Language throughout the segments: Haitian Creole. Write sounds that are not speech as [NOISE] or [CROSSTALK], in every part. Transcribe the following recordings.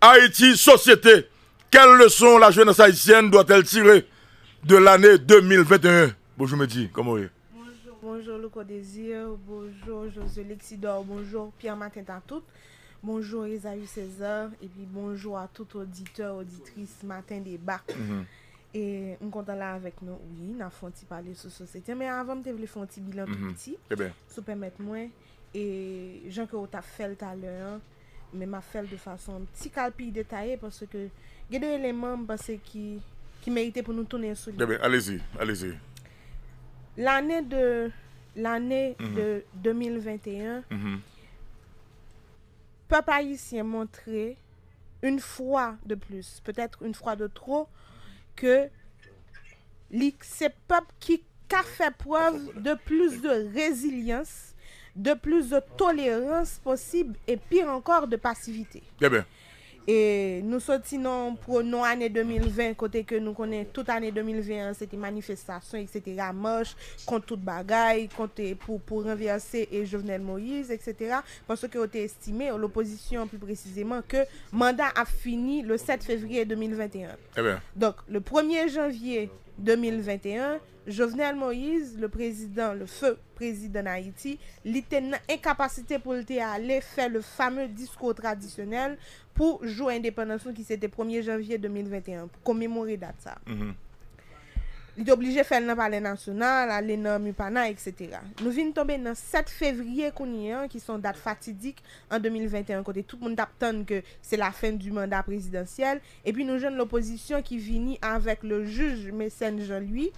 Haiti, sosyete, kelle le son la jeunesse haitienne doit el tire de l'anè 2021? Bonjour Mehdi, komo yè? Bonjour, bonjour Lou Kodesi, bonjour José Lixidor, bonjour Pierre Matintatout, bonjour Ezaïe César, et bonjour à tout auditeur, auditrice, matin débat. Mhm. Et on compte là avec nous, oui, n'a fonti pas les sosyétiens, mais avant, on voulait faire un petit bilan tout mhm. petit, eh si on peut mettre moins, et j'en ai fait tout à l'heure, men ma fel de fason ti kalpi detaye parce ke gede eleman base ki merite pou nou tonen sou alè zi l'anè de l'anè mhm. de 2021 pop a yisye montre un mhm. fwa de plus peut-être un fwa de trop ke l'ikse pop ki ka fè pov de plus de rezilyens de plus de tolérance possible et pire encore de passivité. Eh et nous soutenons pour nos années 2020, côté que nous connaissons toute année 2021, c'était manifestation, etc. Moche, contre toute bagaille, contre pour, pour renverser et Jovenel Moïse, etc. Parce que était estimé, l'opposition plus précisément, que mandat a fini le 7 février 2021. Eh Donc, le 1er janvier 2021, Jovenel Moïse, le prezident, le feu prezident Haïti, li te nan enkapasite pou li te ale fe le fameu disko tradisyonel pou jou indépendansyon ki se te 1er janvye 2021 pou komémoré dat sa. Mhm. Li te oblige fe nan pale nansyonal, ale nan mupana, etc. Nou vin tombe nan 7 fevriye konyen ki son dat fatidik an 2021 kote. Tout moun tap ton ke se la fen du mandat prezidansyel. E pi nou jen l'oposisyon ki vini avèk le juj mesen jan lui.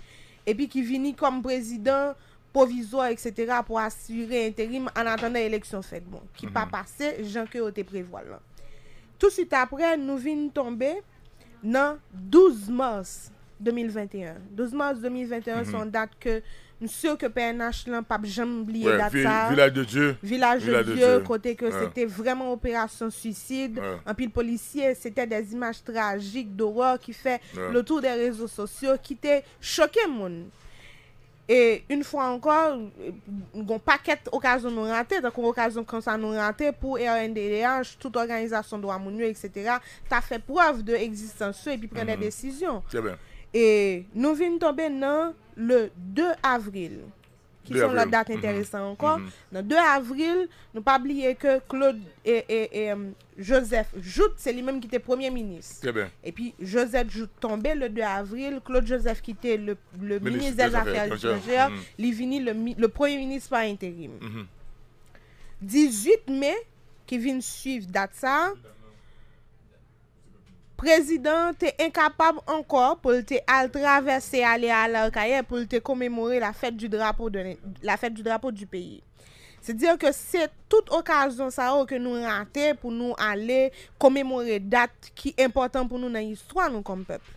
epi ki vini kom prezident povizwa, etc. pou asyre enterim an atanda eleksyon fet bon. Ki pa mhm. pase, jankyo te prevole. Tout sit apre, nou vini tombe nan 12 mars 2021. 12 mars 2021 mhm. son dat ke Nou sou ke PNH lan, pap jen mou blye dat sa. Oui, village de dieu. Village de dieu, kote ke se te vreman operasyon suicide. An pi l policye, se te de zimaj tragik, do war ki fe le tou de rezo sosyo, ki te choke moun. E, un fwa ankon, goun paket okazon nou rate, takon okazon konsan nou rate, pou EONDH, tout organizasyon do amounye, etc. Ta fe pov de existansyo, e pi pren de desisyon. Mm-hmm. Tse ben. E, nou vin tobe nan... le 2 avril, qui sont la date intéressante mhm. encore. Le mhm. 2 avril, nous pas oublier que Claude et, euh, Joseph Jout, c'est lui-même qui était premier ministre. et puis Joseph Jout tombé le 2 avril, Claude Joseph qui était le, le ministre des, Affaires étrangères, mhm. le, premier ministre par intérim. 18 mai, qui vient suivre date Prezident te enkapab ankor pou lte al travesse ale al orkaye pou lte komemore la fet du drapo du peyi. Se dire ke se tout okazyon sa ou ke nou rate pou nou ale komemore dat ki important pou nou nan yiswa nou kom pepl.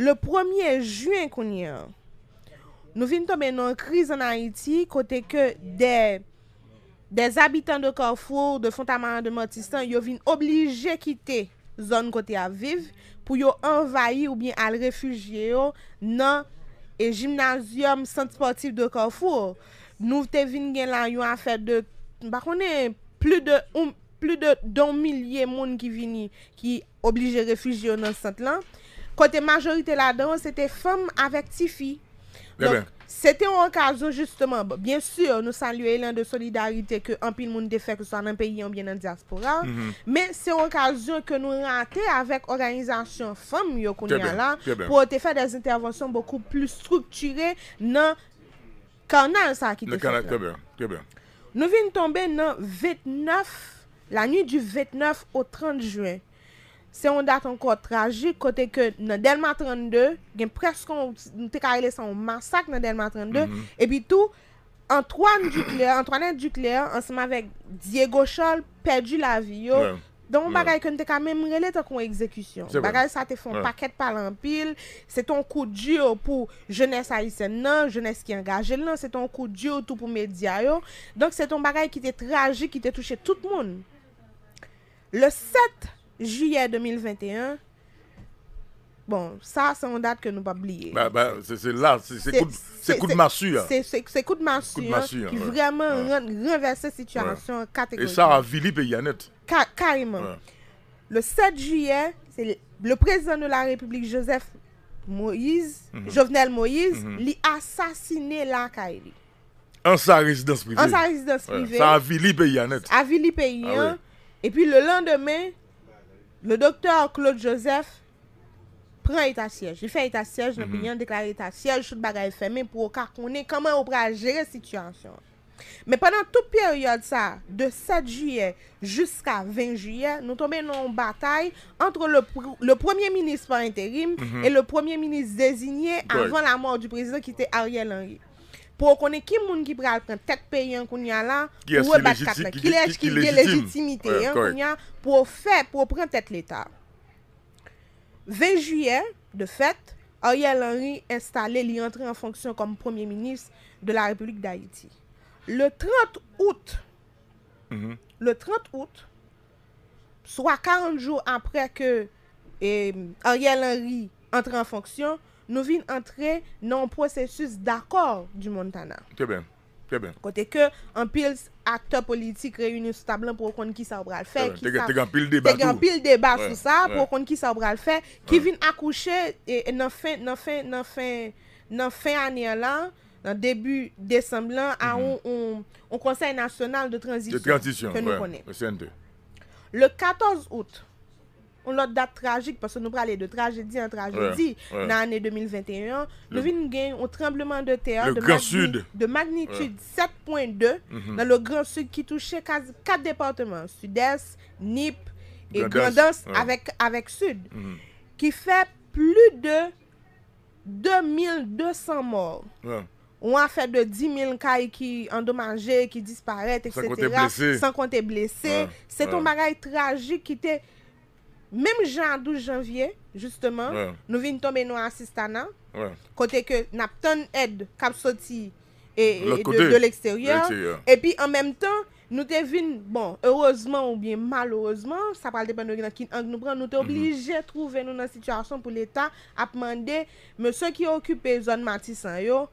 Le 1e juen konye, nou vin tobe nan kriz nan Haiti kote ke de des abitan de Kofour, de Fontamara, de Mautistan, yo vin oblije kite. zon kote aviv pou yo envayi ou bie al refugye yo nan e jimnazyom sent sportif de Kofo. Nou vte vin gen lan yo afer de bakone plu de don milye moun ki vini ki oblige refugye yo nan sent lan. Kote majorite la dan se te fem avek Tifi. Bebe. Sete bon, ou okazyon jisteman, bien sur nou salye lan de solidarite ke anpil moun defek ou sa nan peyi yon bien nan diaspora, men se okazyon ke nou rate avèk organizasyon fèm pou te fè des intervensyon boku plou strukture nan kanal sa ki te fèk la. Nou vin tombe nan 29, la nye du 29 au 30 juen, Se yon dat anko tragik, kote ke nan delman 32, gen pres kon nou te ka ele san ou masak nan delman 32, mhm. epi tou, Antoine Ducler, Antoine Ducler, anseman vek Diego Choll, perdi la vi yo, don bagay ke nou te ka memrele ta kon ekzekusyon. Bagay sa te fon paket palan pil, se ton kou diyo pou jenese a isen nan, jenese ki angaje nan, se ton kou diyo tout pou media yo, don se ton bagay ki te tragik, ki te touche tout moun. Le 7, le 7, juillet 2021. Bon, ça, c'est une date que nous pas oublier. Bah, bah c'est là, c'est coup, de massue. Hein. C'est coup de massue hein, hein, qui vraiment renverse la situation ouais. Et ça a Philippe et Yannette. carrément. Le 7 juillet, c'est le président de la République, Joseph Moïse, mhm. Jovenel Moïse, mhm. l'a assassiné la Kaili. En sa résidence privée. En sa résidence privée. Ça a Philippe et Yannette. A ah Et puis le lendemain, le docteur Claude Joseph prend état siège. Il fait état siège, nous mm -hmm. état siège, tout le bagage pour qu'on pour qu'on on comment on gérer la situation. Mais pendant tout de 7 juillet jusqu'à 20 juillet, nous tombons en bataille entre le, le premier ministre par intérim mhm. et le premier ministre désigné avant la mort du président qui était Ariel Henry. pou konen kim moun ki pre al pren tet pe yon kon yon la, ki lej ki lejitimite yon kon yon, pou pren tet l'Etat. 20 Juye, de fet, Ariel Henry installe li entre en fonksyon kom Premier Ministre de la Repolike d'Haïti. Le 30 Out, mm-hmm. le 30 Out, swa 40 jou apre ke Ariel Henry entre en fonksyon, Nou vin entre nan prosesus D'akor di Montana Kote ke an pil Akte politik reyouni sou tablan Pro kon ki sa ou bral fe Tek an pil deba sou sa Pro kon ki sa ou bral fe Ki vin akouche e, e, nan fin Anye lan Nan debu desemblan mhm. An konsel nasyonal de transisyon Ke nou konen Le 14 oute on lot dat tragik, pason nou pralè de tragèdi an tragèdi, nan anè 2021, le vin gen yon trembleman de ter, de magnitude 7.2, nan mhm. le Grand Sud ki touche 4 departements, Sudès, Nip, et Grandens, avèk Sud, ki fè plu de 2200 mòr. Ou an fè de 10 000 kaj ki endomajè, ki disparèt, etc. San kon te blesè, se ton bagay tragik ki te Mem jan 12 janvye, nou vin tome nou asistana, kote ke nap ton ed kapsoti e, de l'eksteryal, epi an menm tan, nou te vin, bon, erozman ou bien mal erozman, sa pal depan nou genan kin ank nou pran, nou te mhm. oblije trouve nou nan sityasyon pou l'Etat ap mande, mese ki okupe zon mati san yo,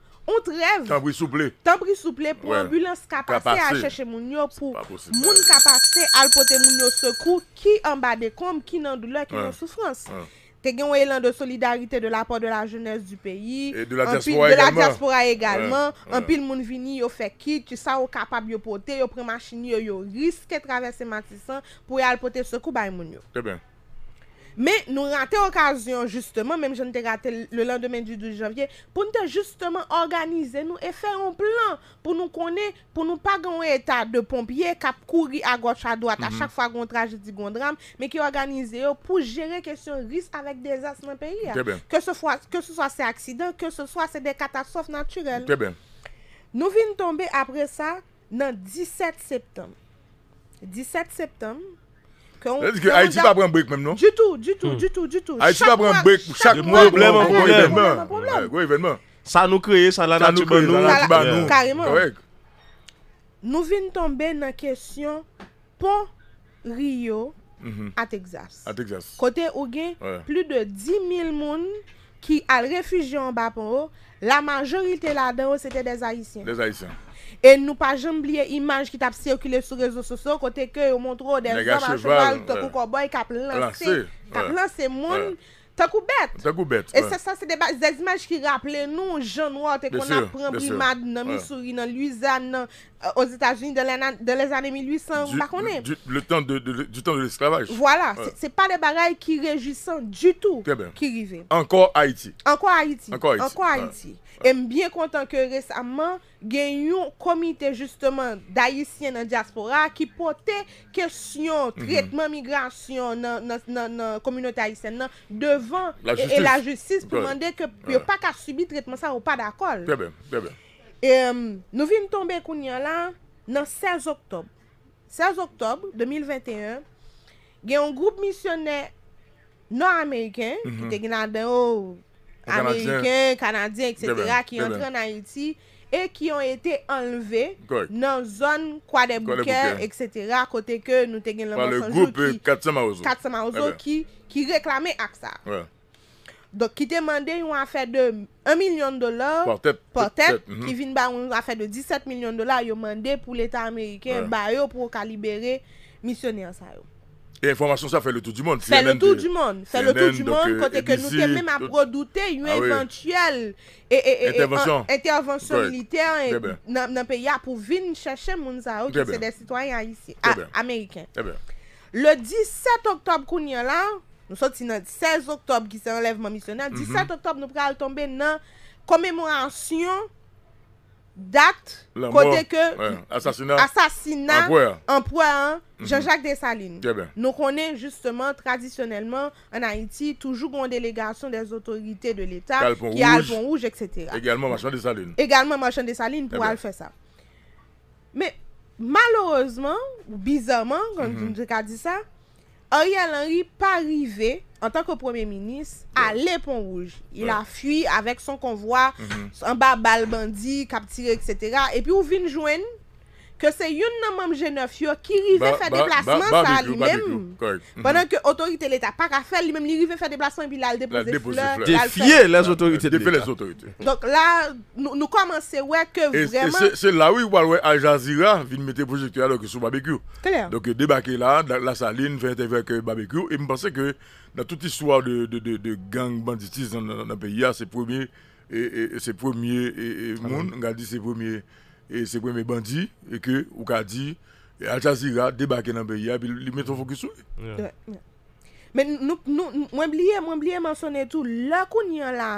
Tampri souple Tampri souple pou ambulans kapase a cheche moun yo Moun kapase alpote moun yo sekou Ki ambade kom, ki nan doule, ki nan soufrans Te gen ou elan de solidarite de la port de la jenez du peyi De la diaspora egalman Anpil moun vini yo feki, ki sa ou kapab yo pote Yo prema chini yo yo riske travesse matisan Pou alpote sekou bay moun yo Te ben Men nou rate okasyon justman, menm jen te rate le lan demen di 12 janvye, pou nou te justman organize nou e fey an plan pou nou kone, pou nou pa gwen etat de pompye kap kouri a goch a doat, a mhm. chak fwa gwen traje di gwen dram, men ki organize yo pou jere kesyon ris avèk desas nan peyi ya. Ke se fwa se aksidant, ke se fwa se de katasof naturel. Nou vin tombe apre sa nan 17 septem. 17 septem, A iti pa pren brek menm nou? Du tout, du tout, hmm. du tout A iti pa pren brek pou chak mwen Gwe evenman Sa nou kreye, sa la natuba nou Kareman Nou vin tombe nan kesyon Pon Rio A Texas Kote ou gen, plu de 10.000 moun Ki al refuji an ba pon ou La majorite la den ou Sete de Zayisyen et nous pas jom blye qui ki circulé sur sou rezo sosyo kote on yo montrou des zom a cheval Qui koboy kap qui Kap lanse moun takou bet. Takou Et ça, c'est des images qui imaj rappellent, rappele nou noirs qu'on a pris en Missouri, dans Louisiane, euh, aux États-Unis de les années 1800, par contre du, le temps de, du temps de l'esclavage. Voilà, ouais. c'est pas des bagailles qui réjouissent du tout qui arrivent. Encore Haïti. Encore Haïti. Encore Haïti. Encore Et bien content que récemment, gen yon komite justman da hisyen nan diaspora ki pote kesyon tretman migrasyon nan kominote a hisyen nan devan e la justis pou mande yo pa ka subi tretman sa ou pa dakol nou vin tombe koun yon lan nan 16 oktob 16 oktob 2021 gen yon group missione non ameyken ki tekinade ou ameyken, kanadyen, etc ki yon tren na iti E ki yon ete enleve nan zon kwa de bouke, eksetera, kote ke nou te gen laman sanjou ki reklame aksa. Dok ki te mande yon afe de 1 milyon dolar, portep, ki vin ba yon afe de 17 milyon dolar, yon mande pou l'Etat Amerike, ba yo pou kalibere misyoner sa yon. E informasyon sa fe le tout du moun. Fe le tout du moun. Fe le tout du moun. Kote ke nou te mèm aprodoute yon eventuel. Intervention. Intervention militer nan peya pou vin chache moun za ou ki se de sitwayan yisi. Ameriken. Le 17 oktob koun yon la, nou sot si nan 16 oktob ki se relèvman misyoner, 17 oktob nou pral tombe nan komemorasyon date côté que assassinat emploi hein, mhm. Jean-Jacques Dessalines nous connaissons justement traditionnellement en Haïti toujours une délégation des autorités de l'État qui a rouge etc également marchand Dessalines également marchand Dessalines pour aller faire ça mais malheureusement ou bizarrement comme mm -hmm. je dit ça Ariel Henry pas arrivé en tanke premier minis, a l'épon rouge. Il a fui avèk son konvoi, an mm-hmm. ba balbandi, kap tire, etc. Epi ou vin jwen... ke se yon nan mam jenef yo ki rive fè déplasman sa li men, banan ke otorite l'Etat pa ka fè, li men li rive fè déplasman bi la al depoze fleur. De fie les otorite l'Etat. De fie les otorite. Donk la, nou komanse wè ke vreman... Se la wè wè, a jazira, vin metè projektya doke sou babekyou. Donk euh, debake la, la sa lin fè te fè ke babekyou, e m'pense ke nan tout iswa de gang banditis nan apè ya, se premier moun, nga di se premier... E se kwen me bandi E ke ou ka di E al chasi ga debake nan beya Li meton fokisou Mwen blye mwen blye mansonen tou La kou nyan la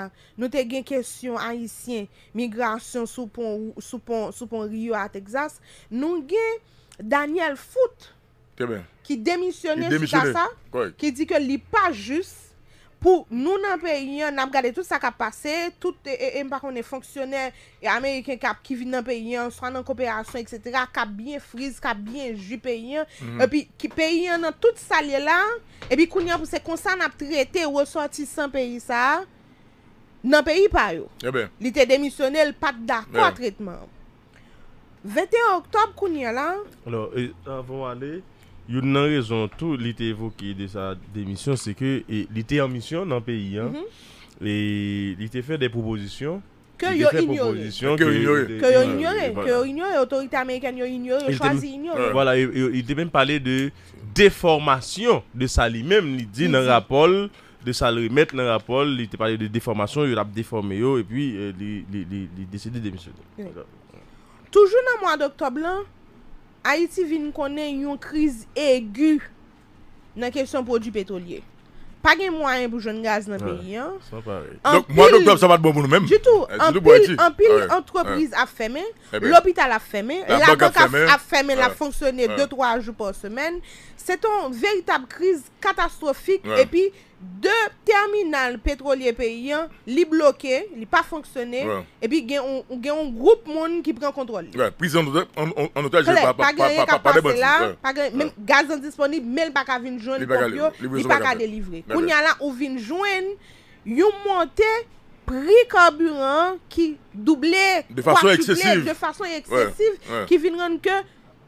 Nou te gen kesyon aisyen Migrasyon sou pon Sou pon Rio a Texas Nou gen Daniel Foot Ki demisyone Ki di ke li pa jus pou nou nan peyi nan ap gade tout sa kap pase, tout, e, e, e mpa kon e fonksyoner, e Ameriken kap ki vi nan peyi nan, swan nan kooperasyon, et cetera, kap biyen friz, kap biyen jy peyi nan, mhm. e pi ki peyi nan tout sa li la, e pi kounyan pou se konsan ap trete, woswati san peyi sa, nan peyi pa yo. Eh li te demisyonel, pat da kwa eh trete man. 21 oktob kounyan la, alo, avon ale, Yon nan rezon tout li te evoke de sa demisyon Se ke e, li te emisyon nan peyi mhm. e, Li te fey de proposisyon Ke yo inyoye Ke yo inyoye, autorite Amerikan yo inyoye Yo chwazi inyoye Yon te men pale de deformasyon De sali men, li di nan rapol De sali men nan rapol Li te pale de deformasyon, yon ap deforme yo E pi euh, li deside demisyon Toujou nan mwan d'Octoblan? Ha iti vin kone yon kriz egu nan kesyon produ petrolie. Page mwayen pou joun gaz nan peyi an. San pa vey. Mwen nou krop san pat bon moun mèm. Du tout. An pil entreprise a fèmè. Eh l'hôpital a fèmè. L'abonk a fèmè. La fonksyonè de 3 jou pò semen. Sè ton veyitab kriz katastrofik. E pi... De terminal petrolie pe yon, li bloke, li pa fonksyone, e pi gen yon group moun ki pren kontrol. Prese anotej, anotej, pa de bote. Kler, pa gen yon ka pase la, pa gen, men gazan disponib, men baka vinjouen, li baka delivre. Poun yon la, ou vinjouen, yon monte prik amburant ki double, de fason eksesiv, ki vinren ke...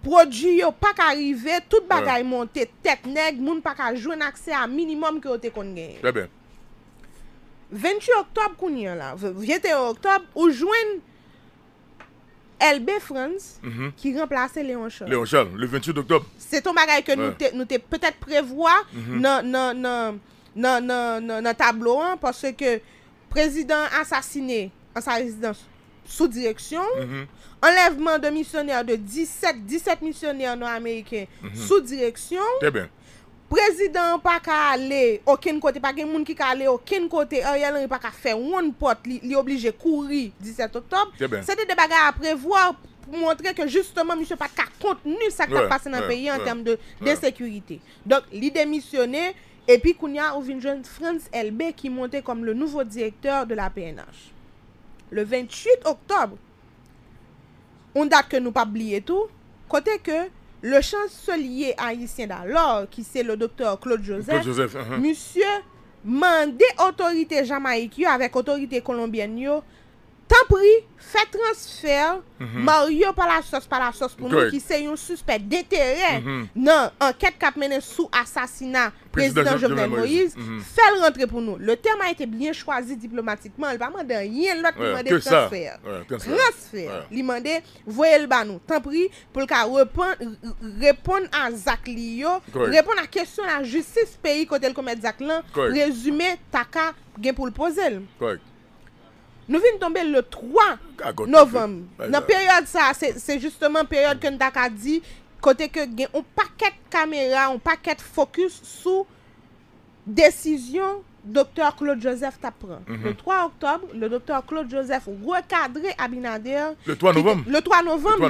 Projou yo pa ka rive, tout bagay moun te tek neg, moun pa ka jwen akse a minimum ki yo te kon genye. Très bien. 20 octob koun yon la, 20 octob, ou jwen LB France ki mhm. remplace Léon Charles. Léon Charles, le 20 octob. Se ton bagay ke nou te petè prevoi nan tablo an, parce ke prezident asasine an sa rezidansi. Sous direksyon mm-hmm. Enlevman de misioner de 17 17 misioner no Amerike Sous direksyon Prezident pa ka ale Ake moun ki ka ale Ake moun ki ka ale Ake moun ki ka ale Li oblije kouri 17 oktob Sete debaga aprevo Montre ke justman M. Patka Kontenu sakta pase nan peyi En teme de desekurite Li demisyone E pi koun ya Ovingen France LB Ki monte kom le nouvo direkter de la PNH Le 28 oktob, un dat ke nou pa bli etou, kote ke le chanselier a Yisenda lor, ki se le doktor Claude Joseph, uh-huh. monsie mande otorite Jamaiki yo, avek otorite Colombian yo, Tanpri, fè transfer, mhm. maryo pala sos, pala sos pou nou ki se yon suspecte, mhm. deterè nan anket kapmènen sou asasina prezident Jovenel Moïse, fè l rentre pou nou. Le term a ite blyen chwazi diplomatikman, l pa mande yen lot pou mande transfer. Transfer, li mande voyel banou. Tanpri, pou l ka repon an zak li yo, repon an kesyon an justice peyi kote l komèd zak lan, rezume taka gen pou l pose l. Kwek. Nou vin tombe le 3 novem, nan peryode sa, se justement peryode ke ndak a di, kote ke gen, ou paket kamera, ou paket fokus sou desisyon Dr. Claude Joseph tapran. Mm-hmm. Le 3 octobre, le Dr. Claude Joseph rekadre Abinader, le 3 novem, le 3 novem,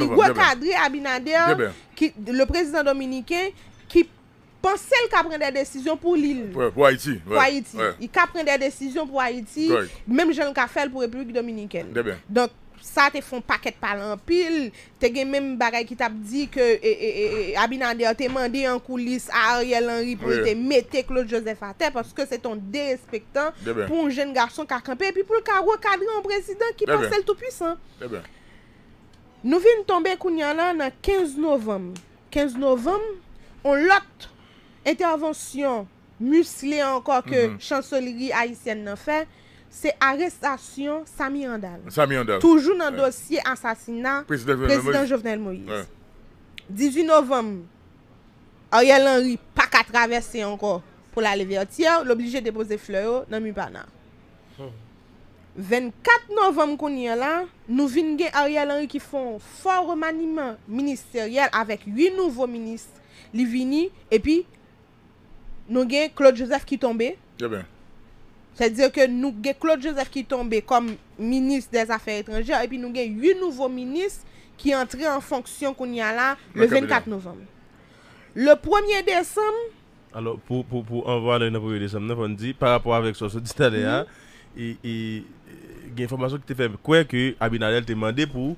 ponsel ka pren de desisyon pou l'il. Po Haiti. Po Haiti. I ka pren de desisyon pou Haiti, menm jenon ka fel pou Republik Dominiken. Donk sa te fon paket palan pil, te gen menm baray ki tap di ke eh, eh, eh, Abinande a te mande en kulis Ariel Henry pou te mette Claude Joseph a te paske se ton deespektan pou un jen garson ka kampe. Epi pou l ka wakadri an prezident ki ponsel tou pwisan. Nou vin tombe koun yon lan an 15 novem. 15 novem, on lotte Intervensyon musle anko ke mhm. chansoliri aisyen nan fe, se arestasyon Samy Andal. Toujou nan dosye ansasina prezident Jovenel Moïse. 18 Novom, Ariel Henry pak a travesse anko pou la levertir, l'oblige depoze fleyo nan mipana. 24 Novom konye lan, nou vinge Ariel Henry ki fon fòr remaniman ministerial avèk 8 nouvo ministre. Li vini, epi... Nou gen Claude Joseph ki tombe Se diyo ke nou gen Claude Joseph ki tombe Kom minis de zafè etranjè E pi nou gen yu nouvo minis Ki entri an fonksyon koun ya la Le 24 novem Le 1è désem Alors pou anvoi le 1è désem Par rapport avèk so Gè informasyon ki te feb Kwen ke Abinadel te mande pou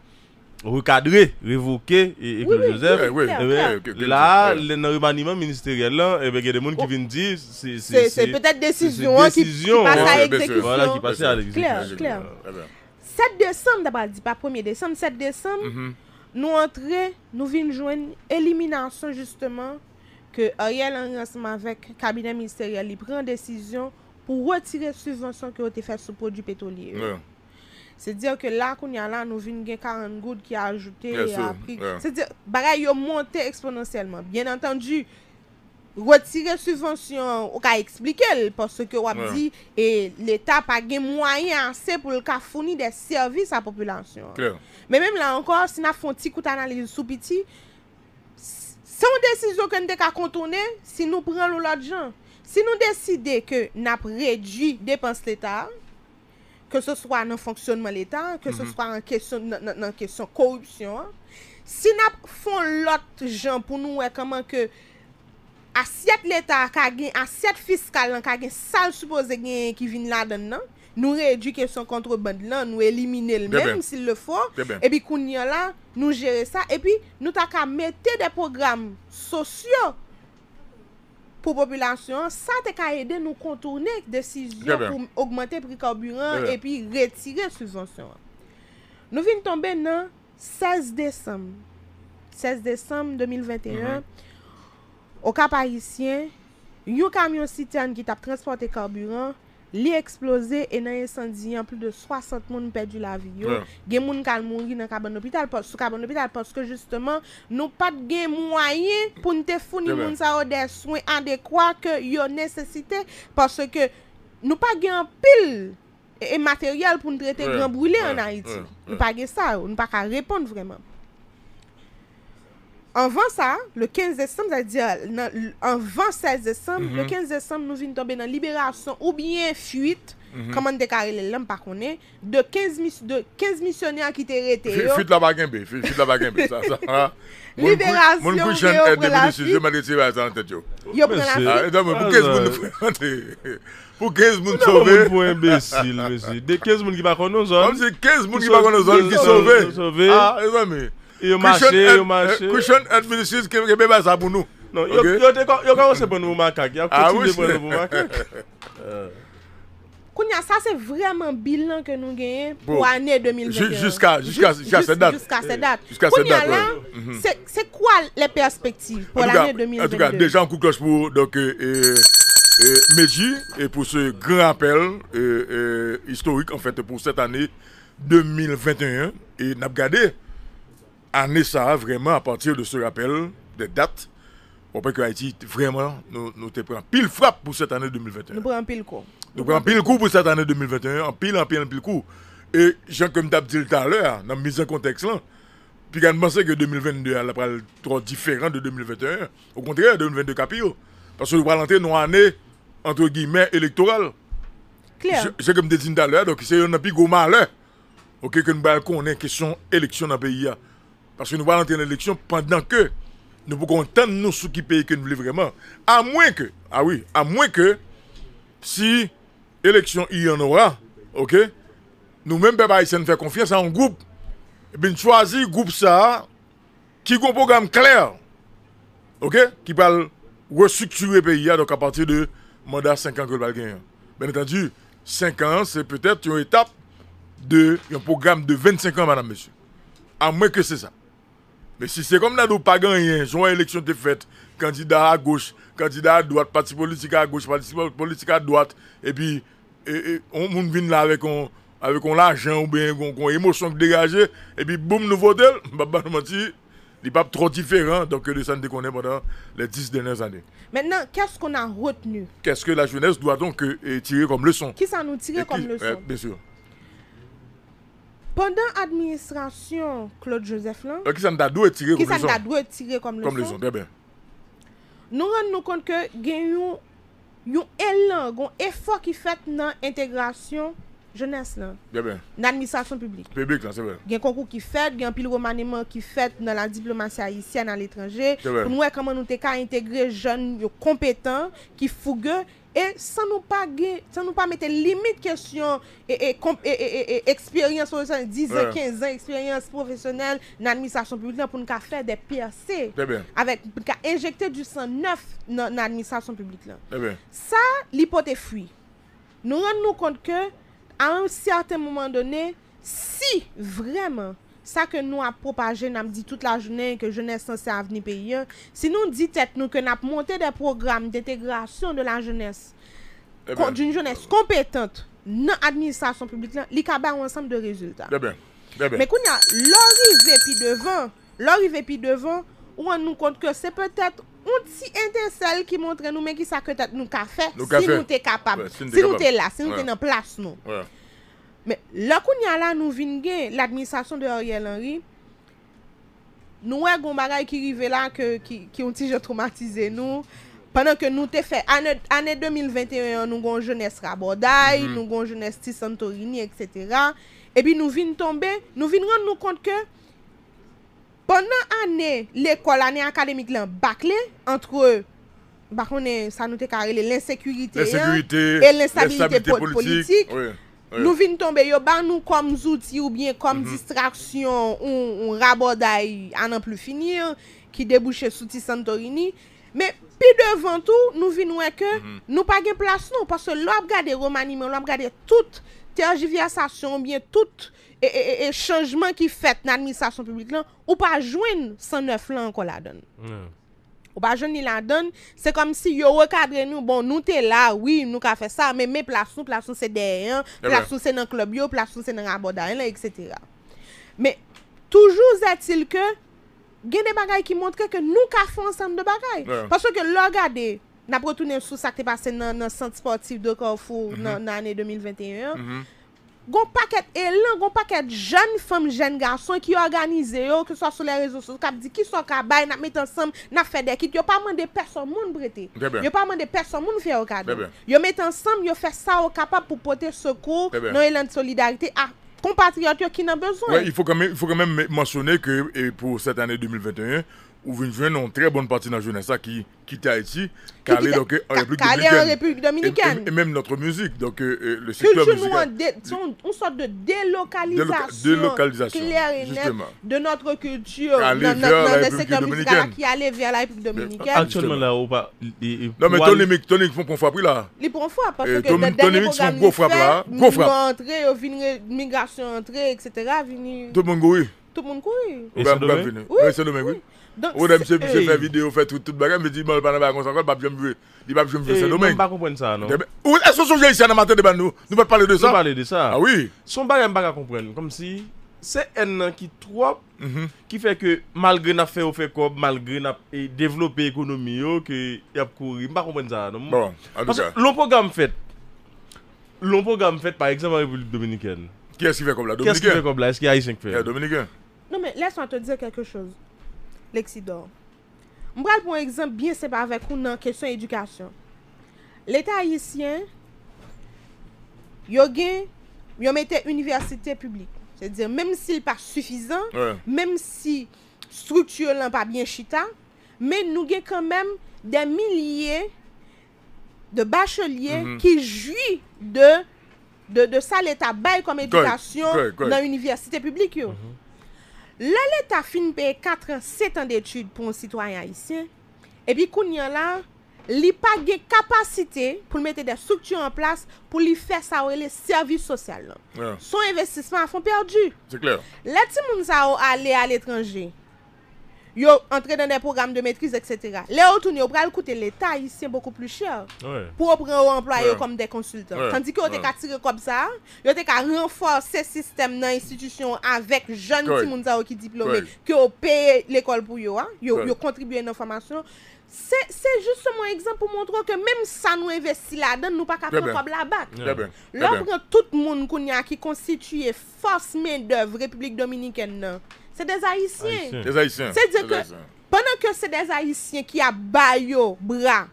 Rekadre, revoke, eklo josef. Oui, oui. Eh la, le nanribaniment ministerial la, ebege eh de moun ki vin di... Se petèd desisyon. Se petèd desisyon. Ki pase a l'eksekisyon. Oh. Voilà, ki pase a l'eksekisyon. Kler, kler. 7 december, d'abal di pa, 1er december, 7 december, mm-hmm. nou entre, nou vin jwen eliminanson justman ke a yel an ransman vek kabinet ministerial li pren desisyon pou wotire subvensyon ki wote fèd sou prodjou petolier. Oui, oui. Se diyo ke lakoun yalan nou vin gen 40 goud ki ajoute. Se diyo bagay yo monte eksponansyelman. Bien antanji, wotire subvensyon, ou ka eksplike l, pwos se ke wap di, e l etat page mwayan se pou l ka founi de servis a populasyon. Men menm la ankor, se na fon ti kout analize sou piti, son desizo ke n de ka kontone, se nou pren l ou l adjan. Se nou deside ke na prejji depans l etat, ke se swa nan fonksyonman l'Etat, ke se swa nan kesyon korupsyon, si nap fon lot jan pou nou we kaman ke asyat l'Etat, asyat fiskal, anka gen sal souboze gen Kivin Laden nan, nou re edu kesyon kontroband lan, nou elimine l'men, s'il le fwa, epi kounyan lan, nou jere sa, epi nou ta ka mette de program sosyo pou populasyon, sa te ka ede nou kontourne ek desisyon pou augmente prikaburant, epi retire souvensyon. Nou vin tombe nan 16 Desem 16 Desem 2021 ou ka parisyen yon kamyon sityan ki tap transporte kaburant li eksplose e nan ye sanziyan plus de 60 moun perdi la vi yo gen moun kalmouri nan kaban opital sou kaban opital poske justeman nou pat gen mwayen pou nte founi moun sa o de sou an de kwa ke yo nesesite poske nou pat gen pil e materyal pou nte rete gran brule an Haiti nou pat gen sa ou, nou pat ka repon vremen Anvan sa, le 15 Desembe, zade diya, anvan 16 Desembe, le 15 Desembe nou vin tombe nan liberasyon ou bien fuit, kaman dekare lè lèm pa konè, de 15 misyonè akite rete yo. Fuit la bagenbe, fuit la bagenbe, sa, sa, sa. Liberasyon yo prelantik. Moun kou chan e debilisyon, jè man gete yon, yon prelantik. E damen, pou kez moun nou prelantik, pou kez moun souve. Moun pou embesil, mwen ah, [LAUGHS] non, si, de kez moun ki pa konon zon. Moun si, kez moun ki pa konon zon, ki souve. Souve, souve, souve. Yon mwache, yon mwache. Christian euh, and Felicis kebebe zabounou. Non, yon te kon, yon kon se bon nou mwaka. A, wish. Kounia, sa se vreman bilan ke nou genye pou ane 2021. Juska, juska se dat. Juska se dat. Mhm. Kounia la, se kwa le perspektive pou l'ane 2022? En tout cas, deja an kou kloche pou Meji, pou se gran apel historik pou set ane 2021. Nap gade, anè sa vreman a patir de se rapel, de dat, wapè ki Haiti vreman nou te pran pil frap pou set anè 2021. Nou pran pil kou pou set anè 2021, an pil an pil an pil kou. E jen kem tabdil tan lè, nan mizan konteks lan, pi kan mwase ke 2022 alap pral trol diferan de 2021, ou kontrè, 2022 kapi yo. Pasou nou pralante nou anè, entre guimè, elektoral. Jen kem dezin tan lè, se yon api goman lè, ou kem mwase konen kesyon eleksyon nan peyi ya. Parce que nous allons entrer dans l'élection pendant que nous pouvons entendre nous pays que nous voulons vraiment. À moins que, ah oui, à moins que, si élection il y en aura, ok, nous-mêmes, peuple faire confiance à un groupe. Et eh bien, choisir groupe ça, qui a un programme clair, ok, qui va restructurer le pays, donc à partir de mandat 5 ans que le gagner. Bien entendu, 5 ans, c'est peut-être une étape de un programme de 25 ans, madame, monsieur. À moins que c'est ça. Mais si c'est comme là, nous pas gagné, une élection de faite, candidat à gauche, candidat à droite, parti politique à gauche, parti politique à droite, et puis on, vient là avec on avec on l'argent ou bien on, émotion dégagée, et puis boum, nous votons, [LAUGHS] bah, bah mentir, il n'est pas trop différent donc, le ça qu'on pendant les dix dernières années. Maintenant, qu'est-ce qu'on a retenu Qu'est-ce que la jeunesse doit donc euh, tirer comme leçon Qui s'en nous tire comme leçon Bien sûr. Pendan administrasyon Claude Joseph lan, ki san da dwe etire kom le son, nou rann nou kont ke gen yon elan, yon efok ki fet nan integrasyon jones lan, nan administrasyon publik. Gen konkou ki fet, gen pil romaneman ki fet nan la diplomasyon ayisyen an l'etranje, nou wè kaman nou te ka integre jen yon kompetan ki fougè, E san nou pa gè, san nou pa mette limit kèsyon e, e, e, e eksperyans profesyonel, 10 an, 15 an, eksperyans profesyonel nan admisyasyon publik lan pou nou ka fè de P.A.C. Pè bè. Pè bè. Pè bè. Pè bè. Pè bè. Sa ke nou ap propaje nam di tout la jounen, ke jounen san se avni pe yon, se nou di tet nou ke nap monte de program d'integrasyon de la jounen, eh konjoun jounen kompetent nan administasyon publik lan, li kabè an ansanm de rezultat. Eh bebe, eh bebe. Mè koun ya lorive pi devan, lorive pi devan, ou an nou kont ke se petet ou ti ente sel ki montre nou men ki sa ketet nou kafe, si nou te kapab, si nou te la, si nou te nan plas nou. Mè, lakoun ya la nou vin gen l'administrasyon de Ariel Henry, nou wè gomara y ki rive la ki yon ti je traumatize nou, pandan ke nou te fe, anè 2021, nou gon jènes Raboday, nou gon jènes Tisantorini, etc. Ebi nou vin tombe, nou vin ronde nou kont ke, pandan anè l'ekol, anè akademik lan, bakle, antre, bakonè, sa nou te karele, l'insekurite yon, l'insabilite politik, Nou vin tonbe yo ban nou kom zouti ou bien kom mhm. distraksyon ou rabo day anan plou finir ki debouche souti Santorini. Me pi devan tou nou vin wè ke nou pa gen plas nou. Pase lò ap gade romanime, lò ap gade tout mhm. non, terjivya sasyon ou bien tout e chanjman ki fèt nan admisasyon publik lan ou pa jwen sa nef lan ko la don. Ou pa jen ni lan don, se kom si yo rekadre nou, bon nou te la, oui, nou ka fe sa, men me plas nou, plas nou se deyen, eh plas nou se nan klub yo, plas nou se nan rabo dayen, etc. Me toujou zetil ke gen de bagay ki montre ke nou ka fe ansanm de bagay. Eh Paswe ke logade, napre tout nen sou sa ki te pase nan sant sportif de konfou mhm. nan ane 2021, Gon pak et elan, gon pak et jen fom, jen gason ki yo organize yo, ki soa sou le rezoso, kap di ki soa kabay, na met ansem, na fedekit, yo pa mande person moun brete. Yo pa mande person moun vye okadon. Yo met ansem, yo fe sa o kapap pou pote sekou nan elan de solidarite. A, compatriot yo ki nan bezwen. Wey, il fokanmen, il fokanmen mansonne ke pou set ane 2021, Ou vin jwen nou an tre bon pati nan jwen an sa ki ta eti, ka ale an Republik Dominiken. E menm notre mouzik, donc euh, euh, le sektor mouziken. Kultou nou an son sot de delokalizasyon, delokalizasyon, de notre kultou, nan de sektor mouzik ala ki ale vya la Republik Dominiken. Aksyon men la ou pa, nan men toni mèk, toni mèk fon kon fwa pri la. Li pon fwa, toni mèk fon kon fwa pri la. Kon fwa. Mouzik mèk an tre, ou vinre migrasyon an tre, et cetera, vini... Toun moun koui. Toun moun koui. Ou de mse mse fè video fè tout tout bakèm Mè di mè l panè bak kon san kon Bab jèm vwe Di bab jèm vwe sè domèng Mè mba kompèn sa anon Ou eson soujè isè anè matè de ban nou Nou bat palè de sa Nou balè de sa A wè Son bakèm baka kompèn Kom si Se en nan ki tròp Ki fè ke malgrè na fè ou fè kob Malgrè na developè ekonomi yo Ke yap kouri Mba kompèn sa anon Bon Anou sa Loun program fèt Loun program fèt Par exemple republik dominiken Kè eski fè kob la Dominiken Kè eski fè kob la lèk si do. Mwen pral pou ekzamp biye sepa avèk ou nan kesyon edukasyon. Lèta ayisyen yo gen yon metè universite publik. Sè diye, mèm si lè pa sufizan, mèm si stroutuyon lè pa biye chita, mè nou gen kèmèm dè milye de bachelier ki mm-hmm. jwi de sa lèta bay kom edukasyon nan universite publik yo. Mm-hmm. Lè lè ta finbe 4 an, 7 an d'etude pou an sitwanyan isye, epi koun yon lan, li page kapasite pou mète de struktu an plas pou li fè sa ou lè servis sosyal lan. Son investisman a fon perdi. C'è kler. Lè ti moun sa ou ale al etranje? yo entreden de program de metrize, etc. Le ou toune, yo pral koute l'Etat, yi sien beaucoup plus cher, pou ou pran ou employe yo kom de konsultant. Tandik yo te ka tire kop sa, yo te ka renforse se sistem nan institisyon avèk joun ti moun za ou ki diplome, ki ou paye l'ekol pou yo, yo kontribuye nan formasyon. Se juste se moun exemple pou montrou ke mèm sa nou investi la den, nou pa ka pran fò blabak. Lò pran tout moun koun ya ki konstituye fòs mèdèv Republik Dominikèn non. nan, Se de zayisyen. Se de zayisyen. Se diye ke, pwennan ke se de zayisyen ki a bayo bran,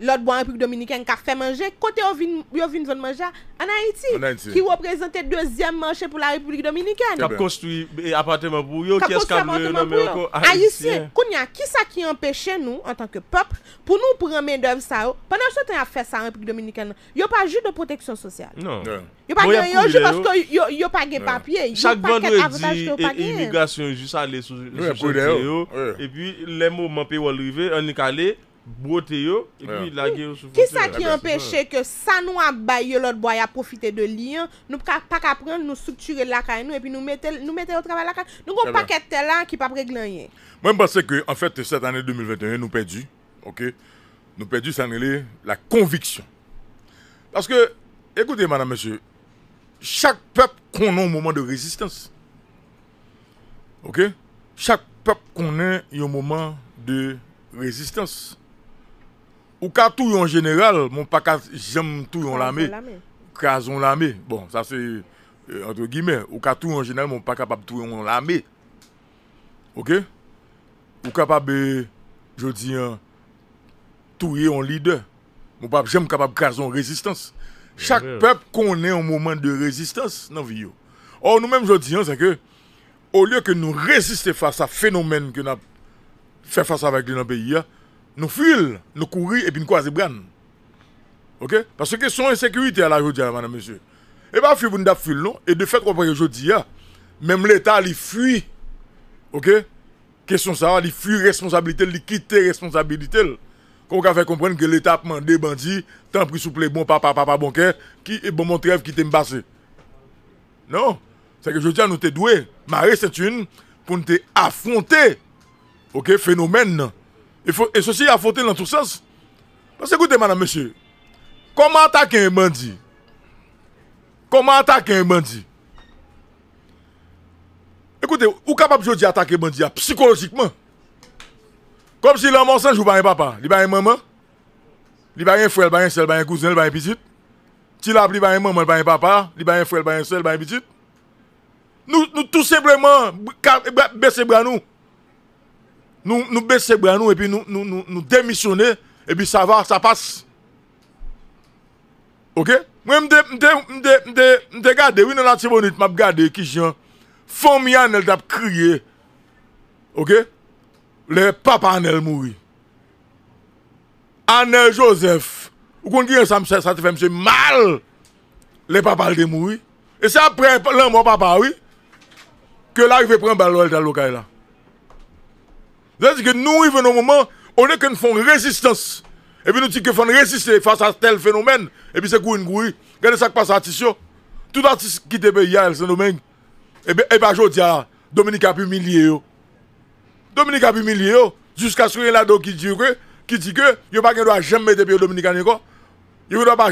Lòd bo an Republik Dominikèn ka fè manje, kote yo vin zon manje an Haiti. Ki yo prezente deuxième manje pou la Republik Dominikèn. Ka konstoui apatèman pou yo, ki eskab lou yo nan mè yon kon. A Yissi, koun ya, ki sa ki empèche nou an tanke pop, pou nou pou remè dev sa yo, oh? pwè nan chotan ya fè sa an Republik Dominikèn, yo pa jout de proteksyon sosyal. Non. Non. Yo pa jout bon, de proteksyon sosyal, yo pa jout de proteksyon sosyal, yo pa jout de proteksyon sosyal. Yo pa jout de proteksyon sosyal, yo pa jout de proteksyon sosyal. Qui yo, et puis ça nous a fote. l'autre bois ki que ça de lien hein? Nous ne pouvons pas prendre nous structurer la et puis au travail la travay Nous ne pouvons pas tel là qui pa preglan moi Mwen Moi que en fait cette année 2021, nous perdu ok, nous perdu ça la conviction. Parce que, écoutez, madame, monsieur, chaque peuple qu'on a un moment de résistance, ok, chaque peuple connaît a un moment de résistance. Ou ka tou yon jeneral, moun pa ka jem tou yon lame. Kazon lame. Bon, sa se, euh, entre guime, ou ka tou yon jeneral, moun pa kapab tou yon lame. Ok? Ou kapab, euh, jodi, euh, tou yon lider. Moun pa jem kapab kazon rezistans. Eh Chak pep konen yon mouman de rezistans nan viyo. Ou nou menm jodi yon seke, ou liyo ke nou reziste fasa fenomen ke nan fè fasa avèk li nan peyi ya, nous fuyons, nous courir et puis nous croiser bran. OK Parce que son insécurité à la journée, madame monsieur. Et eh ben, pas fuir pour nous fuir non et de fait je aujourd'hui même l'état il fuit. OK Question ça, il fuit responsabilité, il quitte responsabilité. Qu'on va faire comprendre que l'état des bandits, tant pris sous bon papa papa bon cœur qui est bon mon trêve qui t'aime passer. Non, c'est que je dis nous t'es doué, Marie, c'est une pour nous affronter. OK, phénomène il faut, et ceci a fauté dans tout sens. Parce que écoutez, madame, monsieur, comment attaquer un bandit Comment attaquer un bandit Écoutez, vous capable de attaquer un bandit psychologiquement. Comme si l'homme enceinte, joue pas un papa, il pas une maman, il pas un frère, il pas un seul, il pas un cousin, il pas un petit. Si l'a il pas un maman, il un papa, il pas un frère, il pas un seul, il pas un petit. Nous, nous tout simplement baisser bras nous. Nou bese bran nou epi nou demisyone Epi sa va, sa pas Ok Mwen mte, mte, mte, mte Mte gade, wè nan ati bonit map gade Kijan, fòm yan el dap kriye Ok Le papa anel moui Anel Joseph Ou kon di yon sa te fèm se mal Le papa el de moui E sa pre, lè mwen papa wè Ke la yon vè pren balo el da lokay la Zan di ke nou ive nou mouman, ou ne ken foun rezistans, epi nou di ke foun rezistans fasa tel fenomen, epi se kou yon kou yon, gade sak pa sa atisyon, tout atis ki te pe yal, sen domen, epi e ajo di a, Dominika pi milye yo. Dominika pi milye yo, jusqu'a sou yon lado ki di kwe, ki di kwe, yo pa gen do a jemme te pe Dominika ni kon, yo pa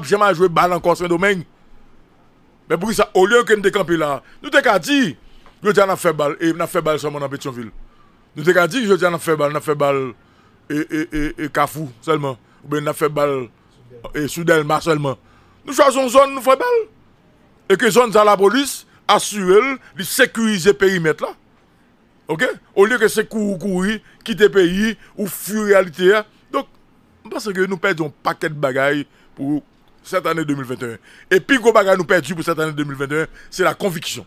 jemme a jowe bal an konsen domen, men pou ki sa oulye yo ken dekampi la. Nou te ka di, Je dis, faire fait balle, et on fait balle seulement dans Pétionville. Nous avons dit, je dis, on fait balle, on fait balle, et, et, et, Cafou seulement. Ou bien on fait balle, et Soudelma seulement. Nous choisissons zone, nous faisons balle. Et que zone à la police, assure de sécuriser le périmètre là. Ok? Au lieu que c'est courir, courir, quitter le pays, ou fuir réalité. Hein. Donc, parce que nous perdons un paquet de bagailles pour cette année 2021. Et puis, gros bagaille nous perdons pour cette année 2021, c'est la conviction.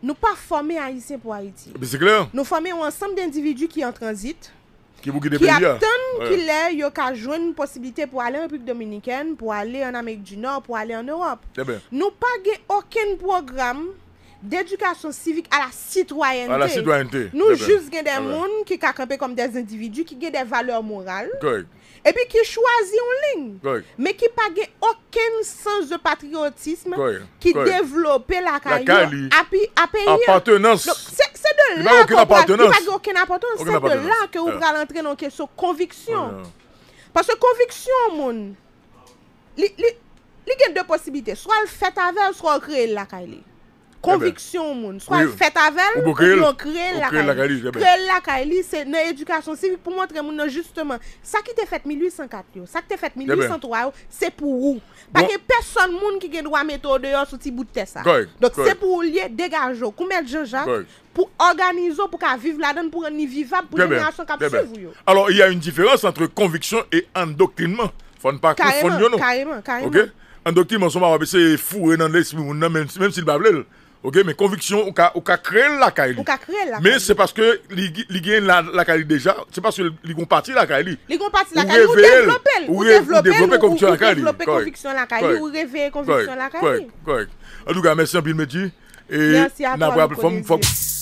Nou pa fome Aïtien pou Aïtien. Ah, Bi se kler. Nou fome yon ansam d'individu ki yon transit. Ki ap ten kler yon ka joun posibilite pou ale yon epik dominiken, pou ale yon Amerika du Nord, pou ale yon Europe. Debe. Eh nou pa ge okèn program d'edukasyon sivik a la sitwayente. A la sitwayente. Nou eh jous gen de eh moun ki ka krepe kom de zindividu ki ge de valeur moral. Koyk. Epi ki chwazi yon ling, me ki page oken sens de patriotisme ki devlope lakay yo apen yon. Lakay li, apatenans. Se de lan, ki page oken apatenans, se de lan ke oubra lantre nan keso, konviksyon. Paso konviksyon moun, li gen de posibite, swa l fetavel, swa kre lakay li. konviksyon eh moun, swan fet avel ou kre lakay li kre lakay li se nan edukasyon sivik pou montre moun nan justman, sa ki te fet 1804 yo sa ki te fet 1803 yo se pou ou, pake bon. peson moun ki gen wame to deyo sou ti bout te sa se pou ou liye degajo koumel jejan pou organizo pou ka viv laden pou anivivab pou genasyon kapsiv yo alo y a yon diferans antre konviksyon e endoktrinman fon pa konfon jono endoktrinman souman wabese fure nan lesmi moun nan, menm si l bablel Ok, men konviksyon ou ka kre lakay li. Ou ka kre lakay li. Men se paske li gen lakay li deja, se paske li kompati lakay li. Li kompati lakay li, ou devlopel. Ou devlopel konviksyon lakay li. Ou devlopel konviksyon lakay li. Ou revè konviksyon lakay li. Kwek, kwek, kwek. Adouga, mèsyan bilmè di. Yansi apwa, mèsyan.